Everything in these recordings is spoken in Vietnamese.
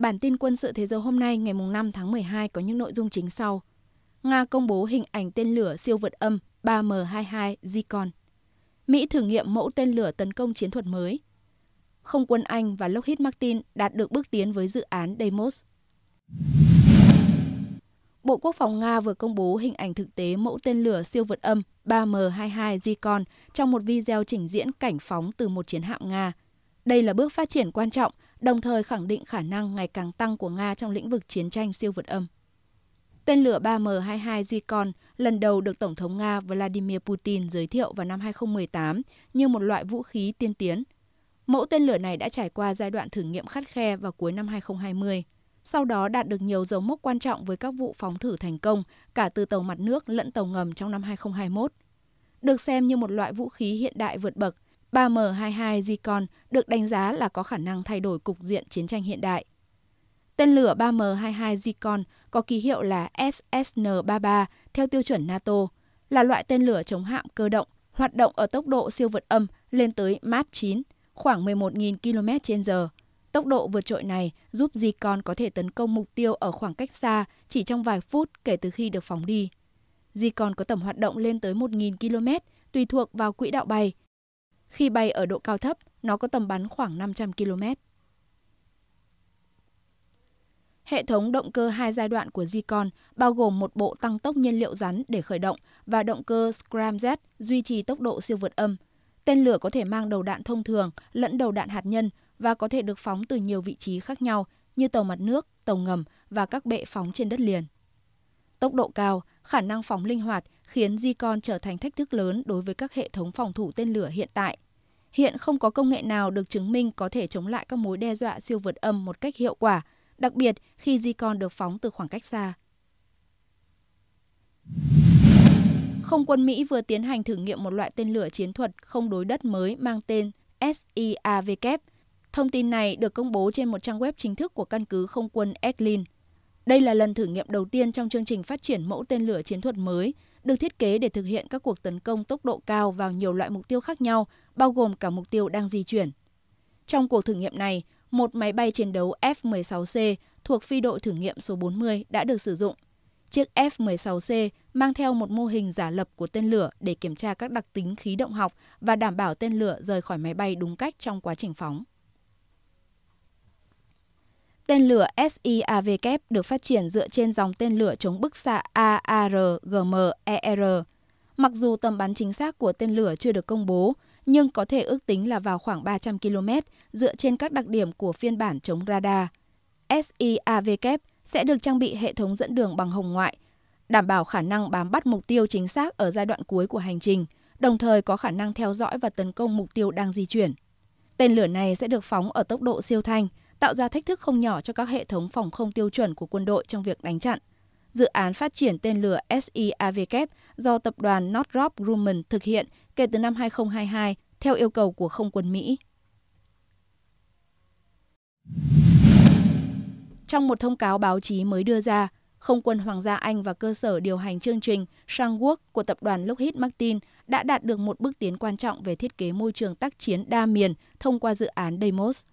Bản tin quân sự thế giới hôm nay ngày 5 tháng 12 có những nội dung chính sau. Nga công bố hình ảnh tên lửa siêu vượt âm 3M22 Zikon. Mỹ thử nghiệm mẫu tên lửa tấn công chiến thuật mới. Không quân Anh và Lockheed Martin đạt được bước tiến với dự án Deimos. Bộ Quốc phòng Nga vừa công bố hình ảnh thực tế mẫu tên lửa siêu vượt âm 3M22 Zikon trong một video trình diễn cảnh phóng từ một chiến hạm Nga. Đây là bước phát triển quan trọng đồng thời khẳng định khả năng ngày càng tăng của Nga trong lĩnh vực chiến tranh siêu vượt âm. Tên lửa 3M22 Zircon lần đầu được Tổng thống Nga Vladimir Putin giới thiệu vào năm 2018 như một loại vũ khí tiên tiến. Mẫu tên lửa này đã trải qua giai đoạn thử nghiệm khắt khe vào cuối năm 2020, sau đó đạt được nhiều dấu mốc quan trọng với các vụ phóng thử thành công cả từ tàu mặt nước lẫn tàu ngầm trong năm 2021. Được xem như một loại vũ khí hiện đại vượt bậc – 3M22 Zicon được đánh giá là có khả năng thay đổi cục diện chiến tranh hiện đại. Tên lửa 3M22 Zicon có ký hiệu là SSN-33 theo tiêu chuẩn NATO, là loại tên lửa chống hạm cơ động, hoạt động ở tốc độ siêu vượt âm lên tới Mach 9, khoảng 11.000 km h Tốc độ vượt trội này giúp Zicon có thể tấn công mục tiêu ở khoảng cách xa chỉ trong vài phút kể từ khi được phóng đi. Zicon có tầm hoạt động lên tới 1.000 km, tùy thuộc vào quỹ đạo bay, khi bay ở độ cao thấp, nó có tầm bắn khoảng 500 km. Hệ thống động cơ hai giai đoạn của Zicon bao gồm một bộ tăng tốc nhiên liệu rắn để khởi động và động cơ Scramjet duy trì tốc độ siêu vượt âm. Tên lửa có thể mang đầu đạn thông thường lẫn đầu đạn hạt nhân và có thể được phóng từ nhiều vị trí khác nhau như tàu mặt nước, tàu ngầm và các bệ phóng trên đất liền. Tốc độ cao, khả năng phóng linh hoạt khiến Zicon trở thành thách thức lớn đối với các hệ thống phòng thủ tên lửa hiện tại. Hiện không có công nghệ nào được chứng minh có thể chống lại các mối đe dọa siêu vượt âm một cách hiệu quả, đặc biệt khi Zicon được phóng từ khoảng cách xa. Không quân Mỹ vừa tiến hành thử nghiệm một loại tên lửa chiến thuật không đối đất mới mang tên SIAW. Thông tin này được công bố trên một trang web chính thức của căn cứ không quân Eglin. Đây là lần thử nghiệm đầu tiên trong chương trình phát triển mẫu tên lửa chiến thuật mới, được thiết kế để thực hiện các cuộc tấn công tốc độ cao vào nhiều loại mục tiêu khác nhau, bao gồm cả mục tiêu đang di chuyển. Trong cuộc thử nghiệm này, một máy bay chiến đấu F-16C thuộc phi đội thử nghiệm số 40 đã được sử dụng. Chiếc F-16C mang theo một mô hình giả lập của tên lửa để kiểm tra các đặc tính khí động học và đảm bảo tên lửa rời khỏi máy bay đúng cách trong quá trình phóng. Tên lửa SIAW được phát triển dựa trên dòng tên lửa chống bức xạ AARGM-ER. E Mặc dù tầm bắn chính xác của tên lửa chưa được công bố, nhưng có thể ước tính là vào khoảng 300 km dựa trên các đặc điểm của phiên bản chống radar. SIAW sẽ được trang bị hệ thống dẫn đường bằng hồng ngoại, đảm bảo khả năng bám bắt mục tiêu chính xác ở giai đoạn cuối của hành trình, đồng thời có khả năng theo dõi và tấn công mục tiêu đang di chuyển. Tên lửa này sẽ được phóng ở tốc độ siêu thanh, tạo ra thách thức không nhỏ cho các hệ thống phòng không tiêu chuẩn của quân đội trong việc đánh chặn. Dự án phát triển tên lửa SIAVK e do tập đoàn Northrop Grumman thực hiện kể từ năm 2022 theo yêu cầu của Không quân Mỹ. Trong một thông cáo báo chí mới đưa ra, Không quân Hoàng gia Anh và cơ sở điều hành chương trình Shanghai của tập đoàn Lockheed Martin đã đạt được một bước tiến quan trọng về thiết kế môi trường tác chiến đa miền thông qua dự án Deimos –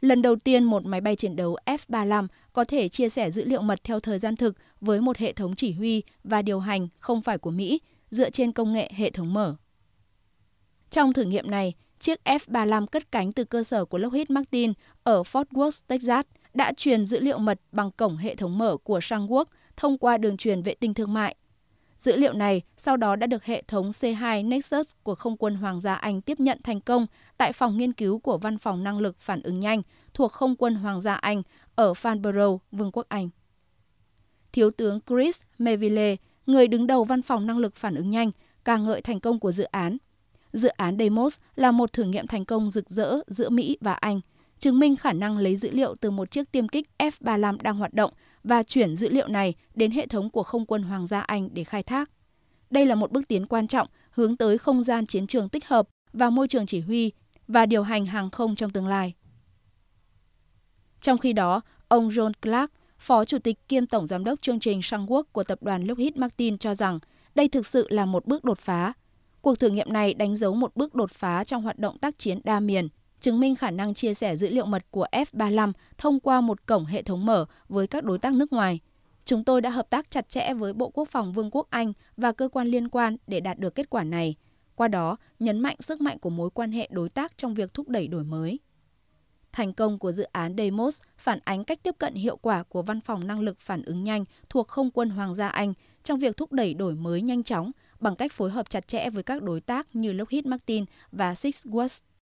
Lần đầu tiên một máy bay chiến đấu F-35 có thể chia sẻ dữ liệu mật theo thời gian thực với một hệ thống chỉ huy và điều hành không phải của Mỹ, dựa trên công nghệ hệ thống mở. Trong thử nghiệm này, chiếc F-35 cất cánh từ cơ sở của Lockheed Martin ở Fort Worth, Texas đã truyền dữ liệu mật bằng cổng hệ thống mở của Shanghai thông qua đường truyền vệ tinh thương mại Dữ liệu này sau đó đã được hệ thống C2 Nexus của Không quân Hoàng gia Anh tiếp nhận thành công tại phòng nghiên cứu của Văn phòng Năng lực Phản ứng Nhanh thuộc Không quân Hoàng gia Anh ở Farnborough, Vương quốc Anh. Thiếu tướng Chris Meville, người đứng đầu Văn phòng Năng lực Phản ứng Nhanh, ca ngợi thành công của dự án. Dự án Demos là một thử nghiệm thành công rực rỡ giữa Mỹ và Anh – chứng minh khả năng lấy dữ liệu từ một chiếc tiêm kích F-35 đang hoạt động và chuyển dữ liệu này đến hệ thống của Không quân Hoàng gia Anh để khai thác. Đây là một bước tiến quan trọng hướng tới không gian chiến trường tích hợp và môi trường chỉ huy và điều hành hàng không trong tương lai. Trong khi đó, ông John Clark, Phó Chủ tịch kiêm Tổng Giám đốc chương trình sang quốc của tập đoàn Lockheed Martin cho rằng đây thực sự là một bước đột phá. Cuộc thử nghiệm này đánh dấu một bước đột phá trong hoạt động tác chiến đa miền – chứng minh khả năng chia sẻ dữ liệu mật của F-35 thông qua một cổng hệ thống mở với các đối tác nước ngoài. Chúng tôi đã hợp tác chặt chẽ với Bộ Quốc phòng Vương quốc Anh và cơ quan liên quan để đạt được kết quả này, qua đó nhấn mạnh sức mạnh của mối quan hệ đối tác trong việc thúc đẩy đổi mới. Thành công của dự án Demos phản ánh cách tiếp cận hiệu quả của Văn phòng Năng lực Phản ứng Nhanh thuộc Không quân Hoàng gia Anh trong việc thúc đẩy đổi mới nhanh chóng bằng cách phối hợp chặt chẽ với các đối tác như Lockheed Martin và Six west.